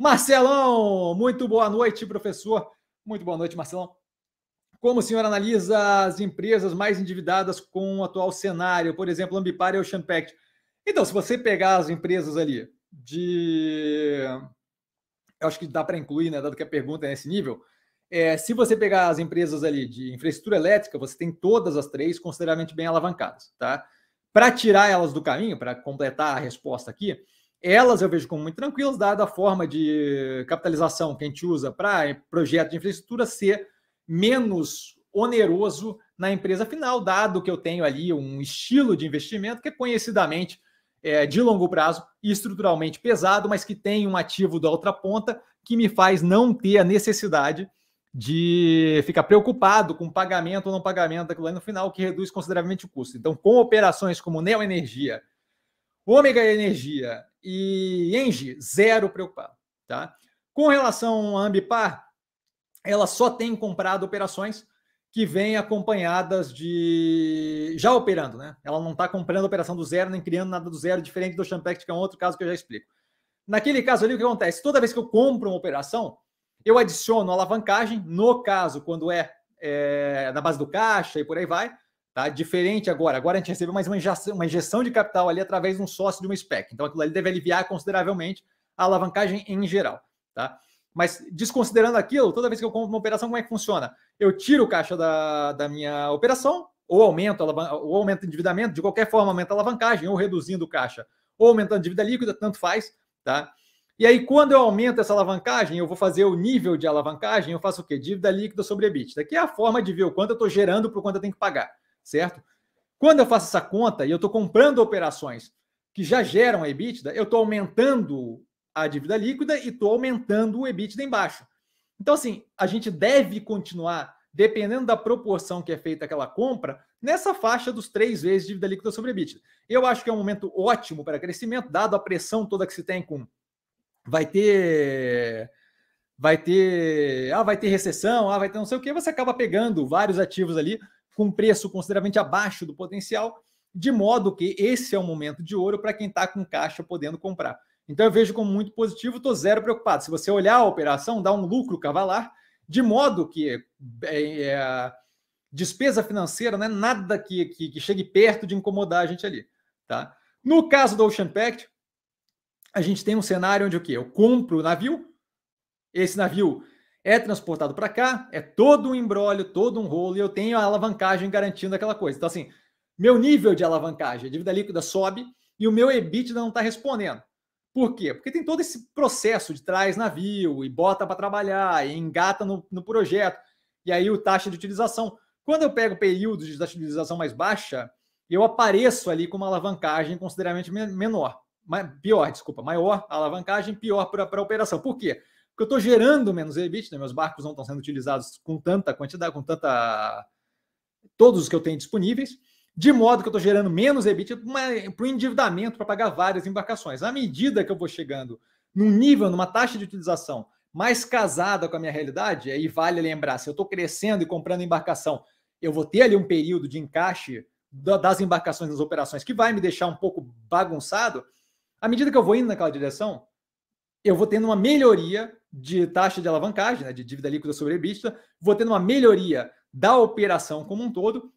Marcelão, muito boa noite, professor. Muito boa noite, Marcelão. Como o senhor analisa as empresas mais endividadas com o atual cenário? Por exemplo, Ambipar e Ocean Pact. Então, se você pegar as empresas ali de... Eu acho que dá para incluir, né, dado que a pergunta é nesse nível. É, se você pegar as empresas ali de infraestrutura elétrica, você tem todas as três consideravelmente bem alavancadas. Tá? Para tirar elas do caminho, para completar a resposta aqui, elas eu vejo como muito tranquilas, dada a forma de capitalização que a gente usa para projeto de infraestrutura ser menos oneroso na empresa final, dado que eu tenho ali um estilo de investimento que é conhecidamente é, de longo prazo e estruturalmente pesado, mas que tem um ativo da outra ponta que me faz não ter a necessidade de ficar preocupado com pagamento ou não pagamento daquilo ali no final, que reduz consideravelmente o custo. Então, com operações como Neo Energia Ômega é Energia e Engie, zero preocupado. Tá? Com relação à Ambipar, ela só tem comprado operações que vêm acompanhadas de. já operando, né? Ela não está comprando operação do zero, nem criando nada do zero, diferente do Champex, que é um outro caso que eu já explico. Naquele caso ali, o que acontece? Toda vez que eu compro uma operação, eu adiciono alavancagem, no caso, quando é, é na base do caixa e por aí vai, Tá? Diferente agora. Agora a gente recebeu mais uma injeção, uma injeção de capital ali através de um sócio de uma SPEC. Então aquilo ali deve aliviar consideravelmente a alavancagem em geral. Tá? Mas desconsiderando aquilo, toda vez que eu compro uma operação, como é que funciona? Eu tiro o caixa da, da minha operação, ou aumento, ou aumento o endividamento, de qualquer forma aumenta a alavancagem, ou reduzindo o caixa, ou aumentando a dívida líquida, tanto faz. Tá? E aí, quando eu aumento essa alavancagem, eu vou fazer o nível de alavancagem, eu faço o quê? Dívida líquida sobre EBITDA, que é a forma de ver o quanto eu estou gerando para o quanto eu tenho que pagar certo? Quando eu faço essa conta e eu estou comprando operações que já geram a EBITDA, eu estou aumentando a dívida líquida e estou aumentando o EBITDA embaixo. Então, assim, a gente deve continuar, dependendo da proporção que é feita aquela compra, nessa faixa dos três vezes dívida líquida sobre EBITDA. Eu acho que é um momento ótimo para crescimento, dado a pressão toda que se tem com. Vai ter. Vai ter. Ah, vai ter recessão, ah, vai ter não sei o que, você acaba pegando vários ativos ali com preço consideravelmente abaixo do potencial, de modo que esse é o momento de ouro para quem está com caixa podendo comprar. Então eu vejo como muito positivo, estou zero preocupado. Se você olhar a operação, dá um lucro cavalar, de modo que é, é, despesa financeira não é nada que, que, que, chegue perto de incomodar a gente ali. Tá? No caso do Ocean Pact, a gente tem um cenário onde o quê? Eu compro o navio, esse navio é transportado para cá, é todo um embrólio, todo um rolo, e eu tenho a alavancagem garantindo aquela coisa. Então, assim, meu nível de alavancagem, a dívida líquida sobe e o meu EBIT não está respondendo. Por quê? Porque tem todo esse processo de traz navio e bota para trabalhar e engata no, no, projeto. E aí o taxa de utilização. Quando eu pego períodos de taxa de utilização mais baixa, eu apareço ali com uma alavancagem consideravelmente menor. Pior, desculpa, maior alavancagem, pior para a operação. Por quê? porque eu estou gerando menos EBITDA, né? meus barcos não estão sendo utilizados com tanta quantidade, com tanta. todos os que eu tenho disponíveis, de modo que eu estou gerando menos EBITDA para o endividamento para pagar várias embarcações. À medida que eu vou chegando num nível, numa taxa de utilização mais casada com a minha realidade, aí vale lembrar, se eu estou crescendo e comprando embarcação, eu vou ter ali um período de encaixe das embarcações das operações que vai me deixar um pouco bagunçado. À medida que eu vou indo naquela direção, eu vou tendo uma melhoria de taxa de alavancagem, né, de dívida líquida sobre EBITDA, vou tendo uma melhoria da operação como um todo,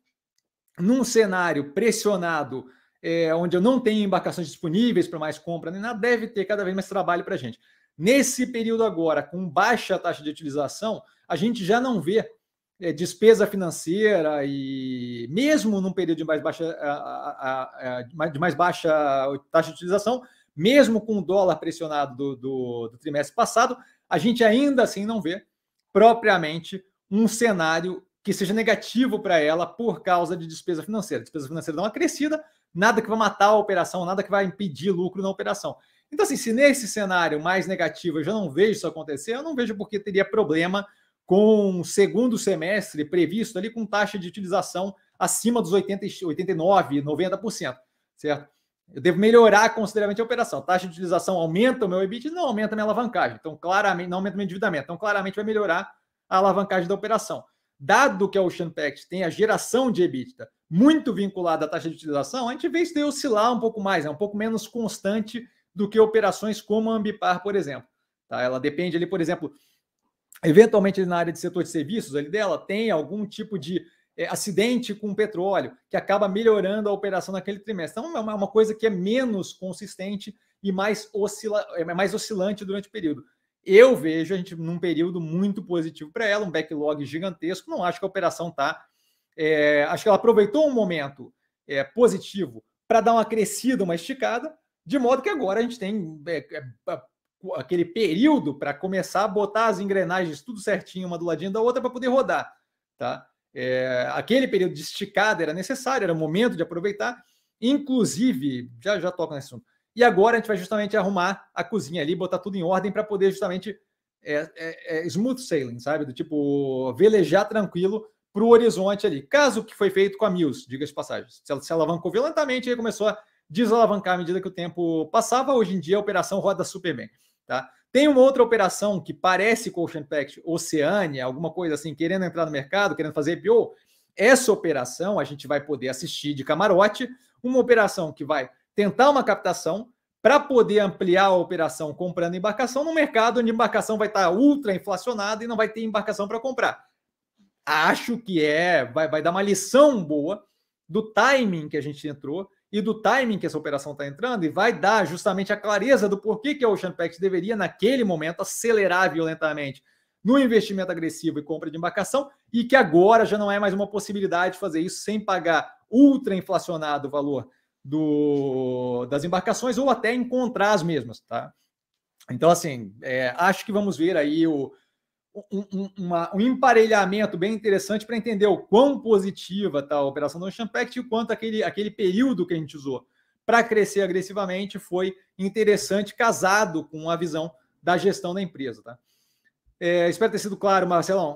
num cenário pressionado, é, onde eu não tenho embarcações disponíveis para mais compra nem nada, deve ter cada vez mais trabalho para a gente. Nesse período agora, com baixa taxa de utilização, a gente já não vê é, despesa financeira e mesmo num período de mais baixa, a, a, a, de mais baixa taxa de utilização, mesmo com o dólar pressionado do, do, do trimestre passado, a gente ainda assim não vê propriamente um cenário que seja negativo para ela por causa de despesa financeira. Despesa financeira dá uma crescida, nada que vai matar a operação, nada que vai impedir lucro na operação. Então, assim, se nesse cenário mais negativo eu já não vejo isso acontecer, eu não vejo porque teria problema com o segundo semestre previsto ali com taxa de utilização acima dos 80, 89, 90%, certo? Eu devo melhorar consideravelmente a operação. A taxa de utilização aumenta o meu EBIT, não aumenta a minha alavancagem. Então, claramente, não aumenta o meu endividamento. Então, claramente vai melhorar a alavancagem da operação. Dado que a Ocean Pact tem a geração de EBITDA tá muito vinculada à taxa de utilização, a gente vê isso oscilar um pouco mais, é um pouco menos constante do que operações como a Ambipar, por exemplo. Tá? Ela depende ali, por exemplo, eventualmente na área de setor de serviços ali dela, tem algum tipo de é, acidente com petróleo, que acaba melhorando a operação naquele trimestre. Então, é uma, uma coisa que é menos consistente e mais, oscila, é, é mais oscilante durante o período. Eu vejo a gente num período muito positivo para ela, um backlog gigantesco. Não acho que a operação está. É, acho que ela aproveitou um momento é, positivo para dar uma crescida, uma esticada, de modo que agora a gente tem é, é aquele período para começar a botar as engrenagens tudo certinho, uma do ladinho da outra, para poder rodar. Tá? É, aquele período de esticada era necessário, era o momento de aproveitar. Inclusive, já já toca nesse assunto. E agora a gente vai justamente arrumar a cozinha ali, botar tudo em ordem para poder justamente é, é, é, smooth sailing, sabe? Do tipo velejar tranquilo para o horizonte ali. Caso que foi feito com a Mills, diga-se passagem. Se ela se alavancou violentamente e começou a desalavancar à medida que o tempo passava, hoje em dia a operação roda super bem, tá? Tem uma outra operação que parece com o Oceania, alguma coisa assim, querendo entrar no mercado, querendo fazer IPO. Essa operação a gente vai poder assistir de camarote, uma operação que vai tentar uma captação para poder ampliar a operação comprando embarcação no mercado onde embarcação vai estar tá ultra inflacionada e não vai ter embarcação para comprar. Acho que é, vai, vai dar uma lição boa do timing que a gente entrou e do timing que essa operação está entrando, e vai dar justamente a clareza do porquê que a Pact deveria, naquele momento, acelerar violentamente no investimento agressivo e compra de embarcação, e que agora já não é mais uma possibilidade de fazer isso sem pagar ultra inflacionado o valor do, das embarcações ou até encontrar as mesmas, tá? Então, assim, é, acho que vamos ver aí o, um, um, uma, um emparelhamento bem interessante para entender o quão positiva está a operação do Ocean Pact e o quanto aquele, aquele período que a gente usou para crescer agressivamente foi interessante, casado com a visão da gestão da empresa. Tá? É, espero ter sido claro, Marcelão.